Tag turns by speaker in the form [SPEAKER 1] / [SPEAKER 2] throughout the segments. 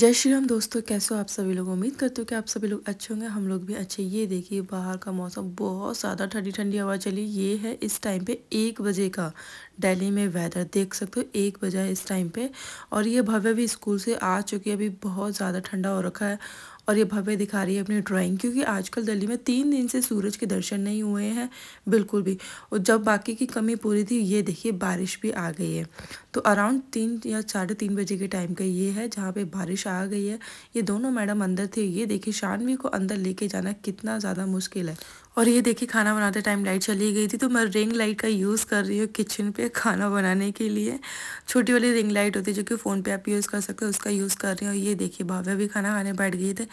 [SPEAKER 1] जय श्री राम दोस्तों कैसे हो आप सभी लोग उम्मीद करते हो कि आप सभी लोग अच्छे होंगे हम लोग भी अच्छे ये देखिए बाहर का मौसम बहुत ज़्यादा ठंडी ठंडी हवा चली ये है इस टाइम पे एक बजे का दिल्ली में वेदर देख सकते हो एक बजा है इस टाइम पे और ये भव्य भी स्कूल से आ चुकी है अभी बहुत ज़्यादा ठंडा हो रखा है और ये भव्य दिखा रही है अपनी ड्राइंग क्योंकि आजकल दिल्ली में तीन दिन से सूरज के दर्शन नहीं हुए हैं बिल्कुल भी और जब बाकी की कमी पूरी थी ये देखिए बारिश भी आ गई है तो अराउंड तीन या साढ़े तीन बजे के टाइम का ये है जहाँ पे बारिश आ गई है ये दोनों मैडम अंदर थे ये देखिए शानवी को अंदर लेके जाना कितना ज़्यादा मुश्किल है और ये देखिए खाना बनाते टाइम लाइट चली गई थी तो मैं रिंग लाइट का यूज़ कर रही हूँ किचन पे खाना बनाने के लिए छोटी वाली रिंग लाइट होती है जो कि फ़ोन पे आप यूज़ कर सकते हो उसका यूज़ कर रही हूँ ये देखिए भाव्या अभी खाना खाने बैठ गए थे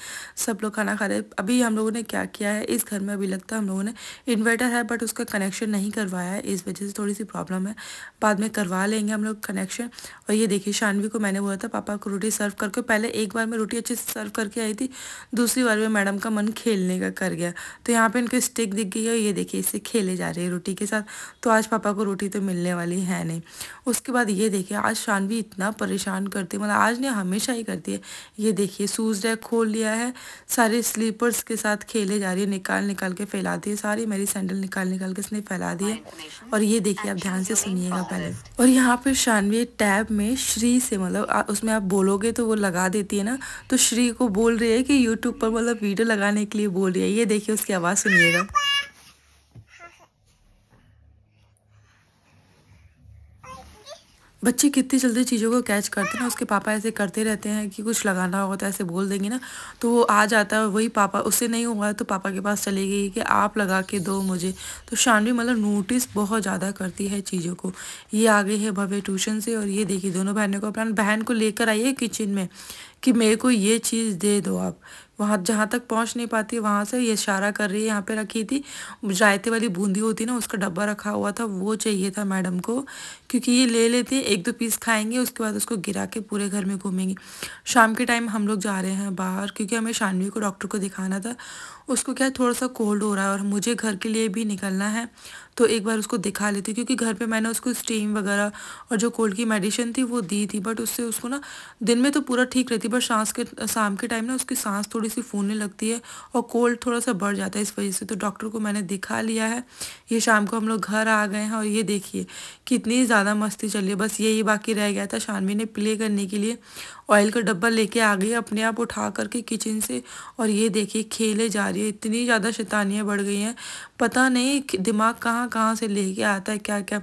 [SPEAKER 1] सब लोग खाना खा रहे अभी हम लोगों ने क्या किया है इस घर में अभी लगता है हम लोगों ने इन्वर्टर है बट उसका कनेक्शन नहीं करवाया है इस वजह से थोड़ी सी प्रॉब्लम है बाद में करवा लेंगे हम लोग कनेक्शन और ये देखिए शानवी को मैंने बोला था पापा को रोटी सर्व करके पहले एक बार मैं रोटी अच्छे से सर्व करके आई थी दूसरी बार में मैडम का मन खेलने का कर गया तो यहाँ पर इनके स्टिक दिख गई है ये देखिए इसे खेले जा रहे हैं रोटी के साथ तो आज पापा को रोटी तो मिलने वाली है नहीं उसके बाद ये देखिए आज भी इतना परेशान करती है मतलब आज नहीं हमेशा ही करती है ये देखिए सूज रैक खोल लिया है सारे स्लीपर्स के साथ खेले जा रही है निकाल निकाल के फैलाती है सारी मेरी सैंडल निकाल निकाल के इसने फैला दी है और ये देखिए आप ध्यान से सुनिएगा पहले और यहाँ पर शानवी टैब में श्री से मतलब उसमें आप बोलोगे तो वो लगा देती है ना तो श्री को बोल रही है कि यूट्यूब पर मतलब वीडियो लगाने के लिए बोल रही है ये देखिए उसकी आवाज़ सुनिएगा बच्चे कितनी जल्दी चीज़ों को कैच करते हैं उसके पापा ऐसे करते रहते हैं कि कुछ लगाना होगा तो ऐसे बोल देंगे ना तो वो आ जाता है वही पापा उससे नहीं हुआ तो पापा के पास चली गई कि आप लगा के दो मुझे तो शानवी मतलब नोटिस बहुत ज़्यादा करती है चीज़ों को ये आ गई है भव्य ट्यूशन से और ये देखिए दोनों बहनों को अपना बहन को लेकर आई है किचन में कि मेरे को ये चीज़ दे दो आप वहाँ जहाँ तक पहुँच नहीं पाती वहाँ से ये इशारा कर रही है यहाँ पे रखी थी जायते वाली बूंदी होती ना उसका डब्बा रखा हुआ था वो चाहिए था मैडम को क्योंकि ये ले लेती है एक दो पीस खाएंगे उसके बाद उसको गिरा के पूरे घर में घूमेंगी शाम के टाइम हम लोग जा रहे हैं बाहर क्योंकि हमें शानवी को डॉक्टर को दिखाना था उसको क्या थोड़ा सा कोल्ड हो रहा है और मुझे घर के लिए भी निकलना है तो एक बार उसको दिखा लेती हूँ क्योंकि घर पे मैंने उसको स्टीम वगैरह और जो कोल्ड की मेडिसिन थी वो दी थी बट उससे उसको ना दिन में तो पूरा ठीक रहती बार सांस के शाम के टाइम ना उसकी सांस थोड़ी सी फूलने लगती है और कोल्ड थोड़ा सा बढ़ जाता है इस वजह से तो डॉक्टर को मैंने दिखा लिया है ये शाम को हम लोग घर आ गए हैं और ये देखिए कितनी ज़्यादा मस्ती चल रही है बस यही बाकी रह गया था शानवी ने प्ले करने के लिए ऑयल का डब्बा लेके आ गई अपने आप उठा करके किचन से और ये देखिए खेले जा रही है इतनी ज़्यादा शैतानियाँ बढ़ गई हैं पता नहीं दिमाग कहाँ कहाँ से लेके आता है क्या क्या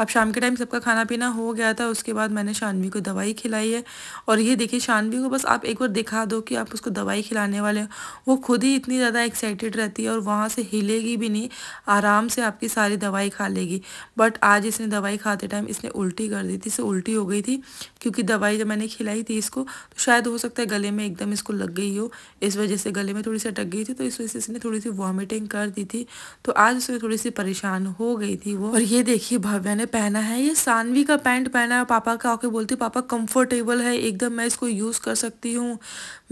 [SPEAKER 1] अब शाम के टाइम सबका खाना पीना हो गया था उसके बाद मैंने शानवी को दवाई खिलाई है और ये देखिए शानवी को बस आप एक बार दिखा दो कि आप उसको दवाई खिलाने वाले हो वो खुद ही इतनी ज़्यादा एक्साइटेड रहती है और वहाँ से हिलेगी भी नहीं आराम से आपकी सारी दवाई खा लेगी बट आज इसने दवाई खाते टाइम इसने उल्टी कर दी थी इसे उल्टी हो गई थी क्योंकि दवाई जब मैंने खिलाई थी इसको तो शायद हो सकता है गले में एकदम इसको लग गई हो इस वजह से गले में थोड़ी सी अटक गई थी तो इस वजह से इसने थोड़ी सी वॉमिटिंग कर दी थी तो आज उसमें थोड़ी सी परेशान हो गई थी वो और ये देखिए भव्या ने पहना है ये सानवी का पैंट पहना है पापा का आके बोलती पापा कंफर्टेबल है एकदम मैं इसको यूज़ कर कर सकती हूँ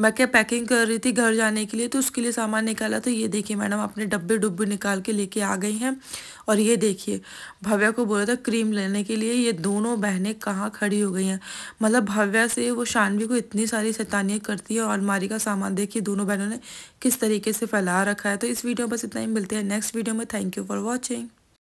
[SPEAKER 1] मैं क्या पैकिंग कर रही थी घर जाने के लिए तो उसके लिए सामान निकाला तो ये देखिए मैडम अपने डब्बे डुब्बे निकाल के लेके आ गई हैं और ये देखिए भव्या को बोला था क्रीम लेने के लिए ये दोनों बहनें कहाँ खड़ी हो गई हैं मतलब भव्या से वो शानवी को इतनी सारी शैतानियाँ करती है और अलमारी का सामान देखिए दोनों बहनों ने किस तरीके से फैला रखा है तो इस वीडियो में बस इतना ही मिलते हैं नेक्स्ट वीडियो में थैंक यू फॉर वॉचिंग